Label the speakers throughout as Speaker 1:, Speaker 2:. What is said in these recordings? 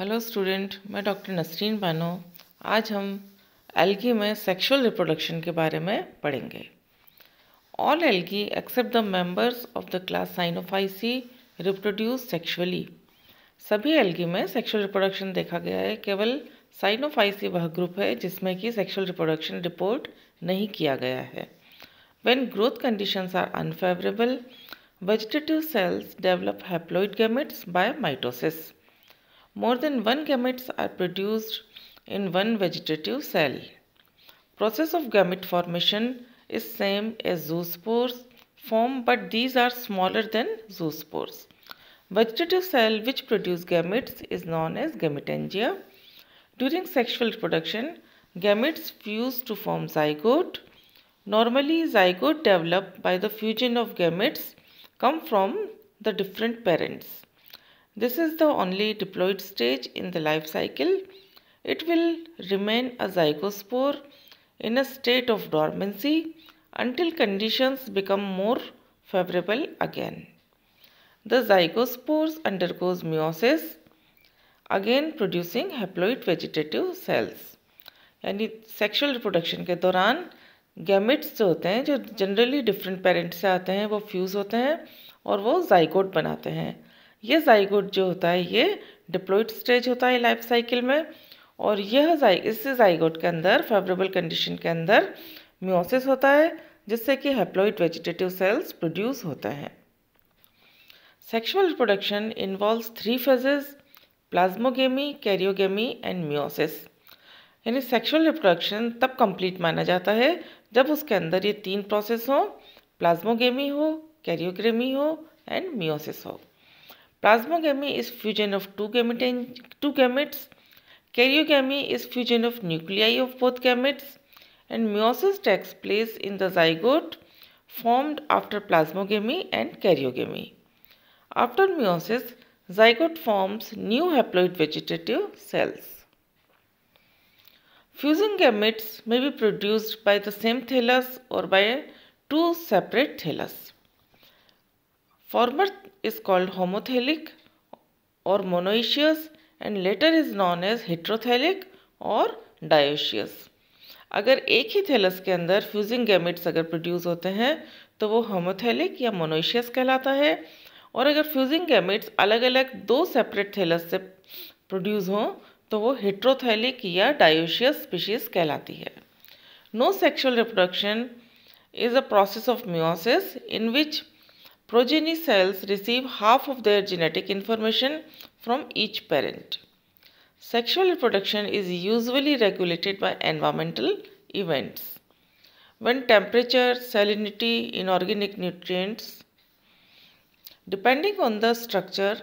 Speaker 1: Hello student मैं doctor Nasreen Bano आज हम एल्गी में सेक्सुअल रिप्रोडक्शन के बारे में पढ़ेंगे all algae except the members of the class Cyanophyceae reproduce sexually सभी एल्गी में सेक्सुअल रिप्रोडक्शन देखा गया है केवल साइनोफाइसी वह ग्रुप है जिसमें कि सेक्सुअल रिप्रोडक्शन रिपोर्ट नहीं किया गया है when growth conditions are unfavourable vegetative cells develop haploid gametes by mitosis More than one gametes are produced in one vegetative cell. Process of gamete formation is same as zoospores form but these are smaller than zoospores. Vegetative cell which produce gametes is known as gametangia. During sexual reproduction, gametes fuse to form zygote. Normally, zygote developed by the fusion of gametes come from the different parents. This is the only diploid stage in the life cycle. It will remain a zygospore in a state of dormancy until conditions become more favorable again. The zygospores undergoes meiosis again producing haploid vegetative cells. यानी sexual reproduction के दौरान gametes जो होते हैं जो generally different parents से आते हैं वो फ्यूज़ होते हैं और वो जाइकोट बनाते हैं ये जाइगोट जो होता है ये डिप्लोइड स्टेज होता है लाइफ साइकिल में और यह इस जाइगोट के अंदर फेवरेबल कंडीशन के अंदर म्योसिस होता है जिससे कि हेप्लोइड वेजिटेटिव सेल्स प्रोड्यूस होते हैं sexual reproduction involve three phases plasmogamy karyogamy and meiosis यानी सेक्सुअल रिप्रोडक्शन तब कंप्लीट माना जाता है जब उसके अंदर ये तीन प्रोसेस हो प्लाज्मोगेमी हो कैरियोग्रेमी हो एंड म्योसिस हो Plasmogamy is fusion of two, gamete, two gametes. Karyogamy is fusion of nuclei of both gametes. And meiosis takes place in the zygote formed after plasmogamy and karyogamy. After meiosis, zygote forms new haploid vegetative cells. Fusing gametes may be produced by the same thallus or by two separate thallus. Former is called homothelic or monoecious and later is known as heterothelic और dioecious अगर एक ही thallus के अंदर fusing gametes अगर produce होते हैं तो वो होमोथेलिक या मोनोशियस कहलाता है और अगर फ्यूजिंग गैमेट्स अलग अलग दो सेपरेट थैलस से प्रोड्यूस हों तो वो हेट्रोथैलिक या डायोशियस स्पीशीज कहलाती है no sexual reproduction is a process of meiosis in which Progeny cells receive half of their genetic information from each parent. Sexual reproduction is usually regulated by environmental events. When temperature, salinity, inorganic nutrients, depending on the structure,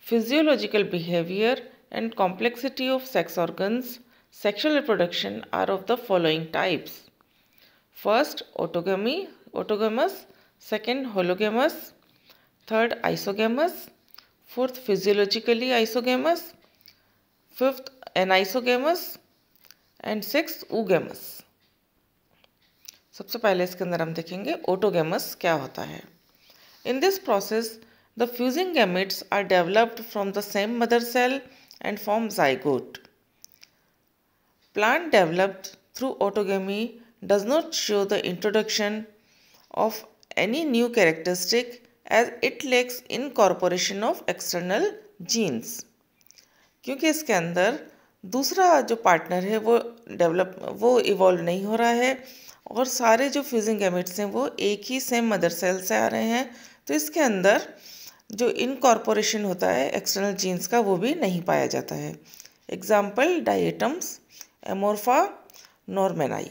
Speaker 1: physiological behavior and complexity of sex organs, sexual reproduction are of the following types. First, autogamy, autogamous second hologamous third isogamous fourth physiologically isogamous fifth anisogamous and six oogamous सबसे पहले इसके अंदर हम देखेंगे ओटोगेमस क्या होता है in this process the fusing gametes are developed from the same mother cell and form zygote plant developed through autogamy does not show the introduction of any new characteristic as it lacks incorporation of external genes. क्योंकि इसके अंदर दूसरा जो partner है वो develop वो evolve नहीं हो रहा है और सारे जो फ्यूजिंग एमिट्स हैं वो एक ही सेम मदर सेल से आ रहे हैं तो इसके अंदर जो इनकॉर्पोरेशन होता है एक्सटर्नल जीन्स का वो भी नहीं पाया जाता है एग्जाम्पल डाइटम्स एमोरफा नॉर्मेनाई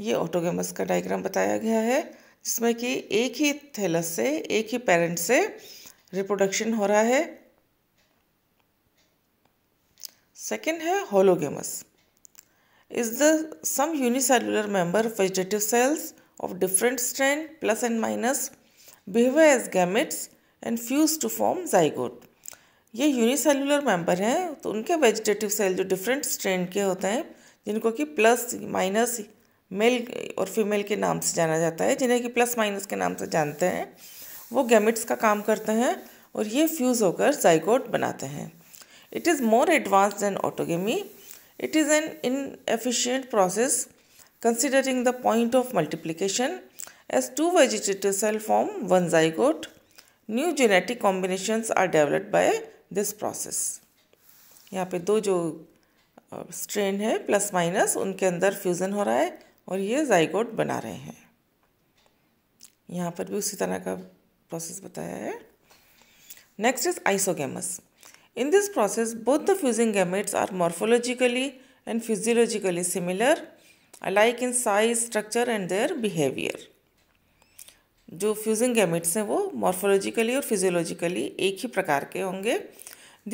Speaker 1: ये ऑटोगेमस का डायग्राम बताया गया है जिसमें कि एक ही थैलस से एक ही पेरेंट से रिप्रोडक्शन हो रहा है सेकेंड है hologamous is the some unicellular member vegetative cells of different strain plus and minus behave as gametes and fuse to form zygote ये यूनिसेल्युलर मेंबर हैं तो उनके वेजिटेटिव सेल जो डिफरेंट स्ट्रेन के होते हैं जिनको कि प्लस माइनस मेल और फीमेल के नाम से जाना जाता है जिन्हें कि प्लस माइनस के नाम से जानते हैं वो गैमिट्स का काम करते हैं और ये फ्यूज़ होकर जाइकोट बनाते हैं it is more advance than autogamy it is an inefficient process considering the point of multiplication as two vegetative cell form one zygote new genetic combination are developed by this process यहाँ पे दो जो strain है plus minus उनके अंदर fusion हो रहा है और ये जाइकोट बना रहे हैं यहाँ पर भी उसी तरह का प्रोसेस बताया है next is isogamous in this process both the fusing gametes are morphologically and physiologically similar alike in size structure and their behaviour जो फ्यूजिंग गैमेट्स हैं वो मॉर्फोलॉजिकली और फिजियोलॉजिकली एक ही प्रकार के होंगे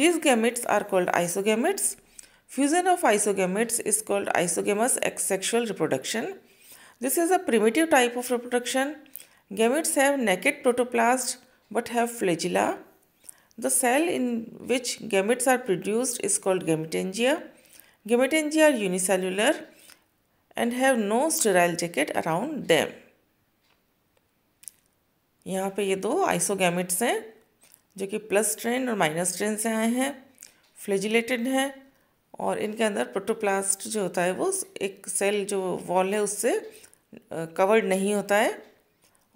Speaker 1: these gametes are called isogametes Fusion of isogametes is called isogamous asexual reproduction. This is a primitive type of reproduction. Gametes have naked protoplast but have flagella. The cell in which gametes are produced is called gametangia. Gametangia are unicellular and have no sterile jacket around them. यहाँ पे ये दो isogametes हैं जो कि plus strain और minus strain से आए हैं फ्लेजिलेटेड हैं और इनके अंदर प्रोटोप्लास्ट जो होता है वो एक सेल जो वॉल है उससे कवर्ड नहीं होता है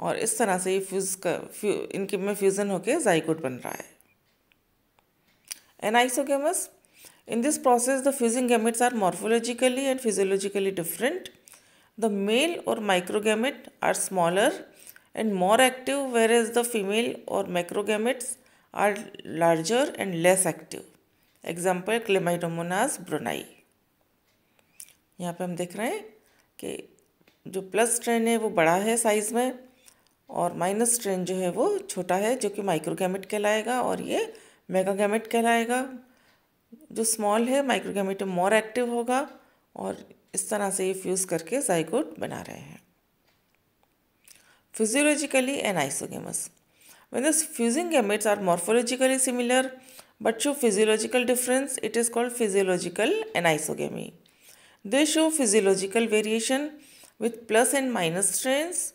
Speaker 1: और इस तरह से ये फ्यूज का फ्यू इनके में फ्यूज़न होकर जाइकोड बन रहा है anisogamous in this process the fusing gametes are morphologically and physiologically different the male or microgamete are smaller and more active whereas the female or microgametes are larger and less active example Chlamydomonas braunii यहाँ पे हम देख रहे हैं कि जो plus train है वो बड़ा है साइज़ में और माइनस ट्रेन जो है वो छोटा है जो कि माइक्रोगेमिट कहलाएगा और ये मेगागेमिट कहलाएगा जो स्मॉल है माइक्रोगेमिट मोर एक्टिव होगा और इस तरह से ये फ्यूज़ करके जाइकोट बना रहे हैं anisogamous When the fusing gametes are morphologically similar but show physiological difference, it is called physiological anisogamy. They show physiological variation with plus and minus strains.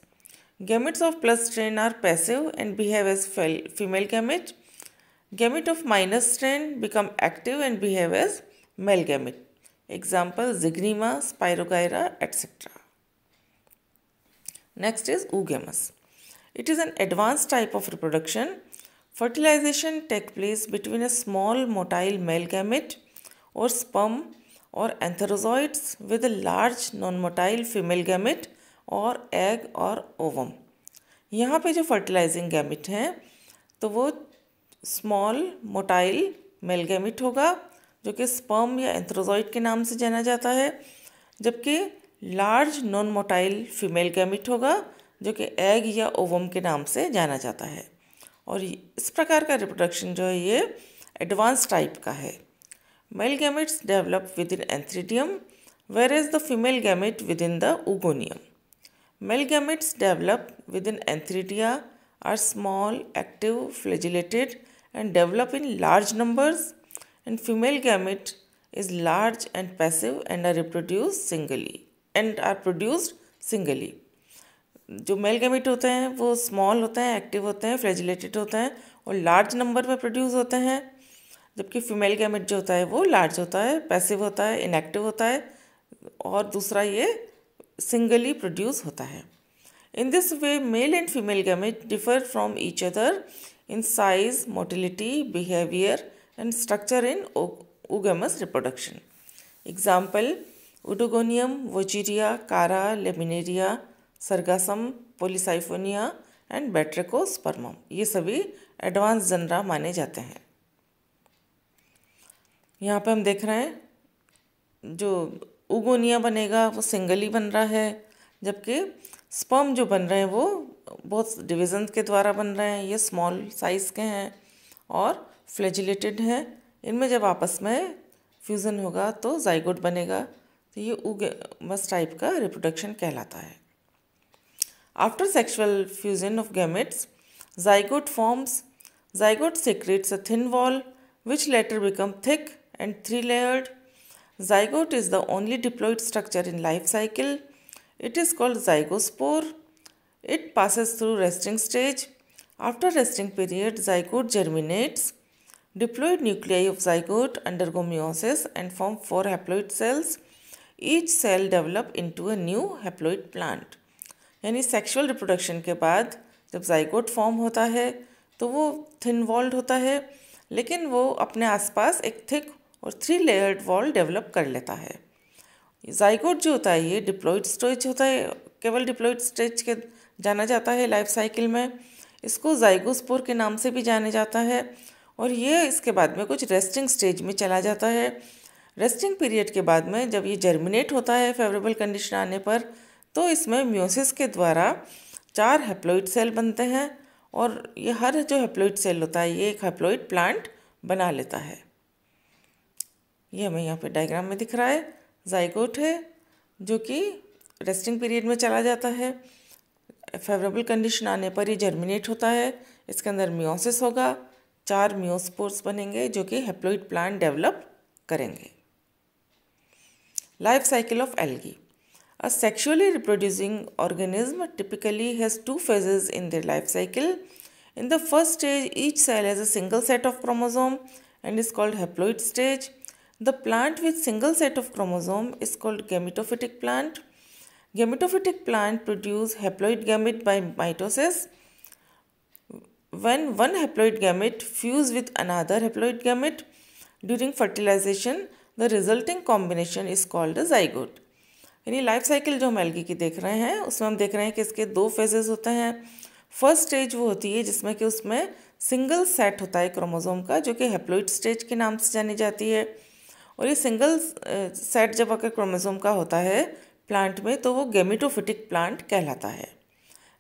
Speaker 1: Gametes of plus strain are passive and behave as female gamete. Gamete of minus strain become active and behave as male gamete. Example Zygnema, Spirogyra, etc. Next is oogamous. It is an advanced type of reproduction fertilisation take place between a small motile male gamete or sperm or antherozoids with a large non motile female gamete or egg or ovum यहाँ पे जो fertilising gamete हैं तो वो small motile male gamete होगा जो कि sperm या एंथ्रोजॉइड के नाम से जाना जाता है जबकि large non motile female gamete होगा जो कि एग या ओवम के नाम से जाना जाता है और इस प्रकार का रिप्रोडक्शन जो है ये एडवांस टाइप का है male gametes develop within antheridium whereas the female gamete within the oogonium male gametes develop within antheridia are small active flagellated and develop in large numbers and female gamete is large and passive and are reproduce singly and are produced singly जो male gamete होते हैं वो small होते हैं active होते हैं flagellated होते हैं और लार्ज नंबर में प्रोड्यूस होते हैं जबकि फीमेल गैमिट जो होता है वो लार्ज होता है पैसिव होता है इनएक्टिव होता है और दूसरा ये सिंगली प्रोड्यूस होता है in this way male and female gamete differ from each other in size motility behaviour and structure in oogamous reproduction example Oedogonium Vaucheria Chara Laminaria Sargassum Polysiphonia and Batrachospermum ये सभी advance genre माने जाते हैं यहाँ पे हम देख रहे हैं जो उगोनिया बनेगा वो सिंगल ही बन रहा है जबकि स्पर्म जो बन रहे हैं वो बहुत डिविजन के द्वारा बन रहे हैं ये स्मॉल साइज़ के हैं और फ्लेजिलेटेड हैं इनमें जब आपस में फ्यूज़न होगा तो जाइगोड बनेगा तो ये उग बस टाइप का रिप्रोडक्शन कहलाता है After sexual fusion of gametes, zygote forms. Zygote secretes a thin wall which later become thick and three-layered. Zygote is the only diploid structure in life cycle. It is called zygospore. It passes through resting stage. After resting period, zygote germinates. Diploid nuclei of zygote undergo meiosis and form four haploid cells. Each cell develop into a new haploid plant. यानी sexual reproduction के बाद जब zygote form होता है तो वो thin walled होता है लेकिन वो अपने आसपास एक थिक और थ्री लेयर्ड वॉल डेवलप कर लेता है जाइकोट जो होता है ये डिप्लोइड स्टेज होता है केवल डिप्लोइड स्टेज के जाना जाता है लाइफ साइकिल में इसको जाइगोस्पोर के नाम से भी जाना जाता है और ये इसके बाद में कुछ रेस्टिंग स्टेज में चला जाता है रेस्टिंग पीरियड के बाद में जब ये जर्मिनेट होता है फेवरेबल कंडीशन आने पर तो इसमें म्योसिस के द्वारा चार हेप्लोइड सेल बनते हैं और ये हर जो हेप्लोइड सेल होता है ये एक हेप्लोइड प्लांट बना लेता है ये हमें यहाँ पे डायग्राम में दिख रहा है जाइकोट है जो कि रेस्टिंग पीरियड में चला जाता है फेवरेबल कंडीशन आने पर ये जर्मिनेट होता है इसके अंदर म्योसिस होगा चार म्योस्पोर्स बनेंगे जो कि हेप्लोइड प्लांट डेवलप करेंगे life cycle of algae A sexually reproducing organism typically has two phases in their life cycle. In the first stage, each cell has a single set of chromosome and is called haploid stage. The plant with single set of chromosome is called gametophytic plant. Gametophytic plant produce haploid gamete by mitosis. When one haploid gamete fuse with another haploid gamete during fertilization, the resulting combination is called a zygote. यानी life cycle जो हम algae की देख रहे हैं उसमें हम देख रहे हैं कि इसके दो फेजेज़ होते हैं फर्स्ट स्टेज वो होती है जिसमें कि उसमें सिंगल सेट होता है क्रोमोजोम का जो कि हेप्लोइड स्टेज के नाम से जानी जाती है और ये सिंगल सेट जब अगर क्रोमोजोम का होता है प्लांट में तो वो गेमिटोफिटिक प्लांट कहलाता है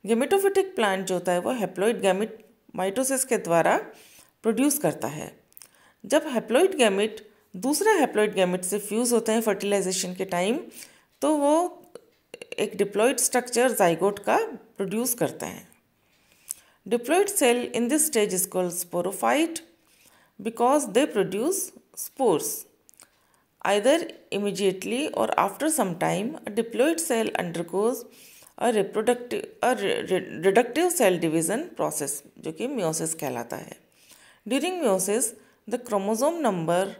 Speaker 1: गेमिटोफिटिक प्लांट जो होता है वो हेप्लोइड गैमिट माइटोसिस के द्वारा प्रोड्यूस करता है जब हेप्लोइड गैमिट दूसरे हेप्लोइड गैमिट से फ्यूज़ होते हैं फर्टिलाइजेशन के टाइम तो वो एक डिप्लॉइड स्ट्रक्चर जाइगोट का प्रोड्यूस करते हैं diploid cell in this stage is called sporophyte because they produce spores either immediately or after some time a diploid cell undergoes a reproductive a reductive cell division process जो कि meiosis कहलाता है during meiosis the chromosome number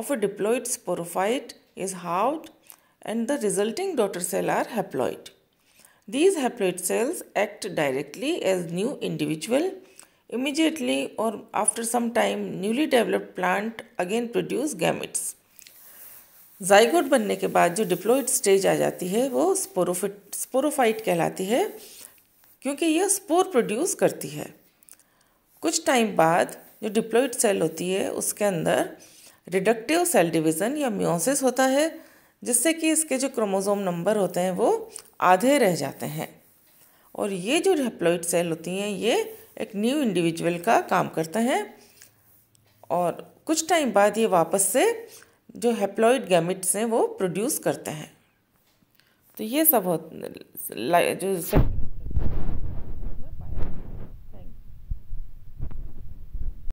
Speaker 1: of a diploid sporophyte is हाउड and the resulting daughter cell are haploid. These haploid cells act directly as new individual. Immediately or after some time, newly developed plant again produce gametes. Zygote बनने के बाद जो diploid stage आ जाती है वो स्पोरोफिट sporophyte कहलाती है क्योंकि यह स्पोर प्रोड्यूस करती है कुछ टाइम बाद जो डिप्लोइड सेल होती है उसके अंदर रिडक्टिव सेल डिवीज़न या म्योसिस होता है जिससे कि इसके जो क्रोमोज़ोम नंबर होते हैं वो आधे रह जाते हैं और ये जो हेप्लोइड सेल होती हैं ये एक न्यू इंडिविजुअल का काम करते हैं और कुछ टाइम बाद ये वापस से जो हेप्लोइड गैमिट्स हैं वो प्रोड्यूस करते हैं तो ये सब हो जो सब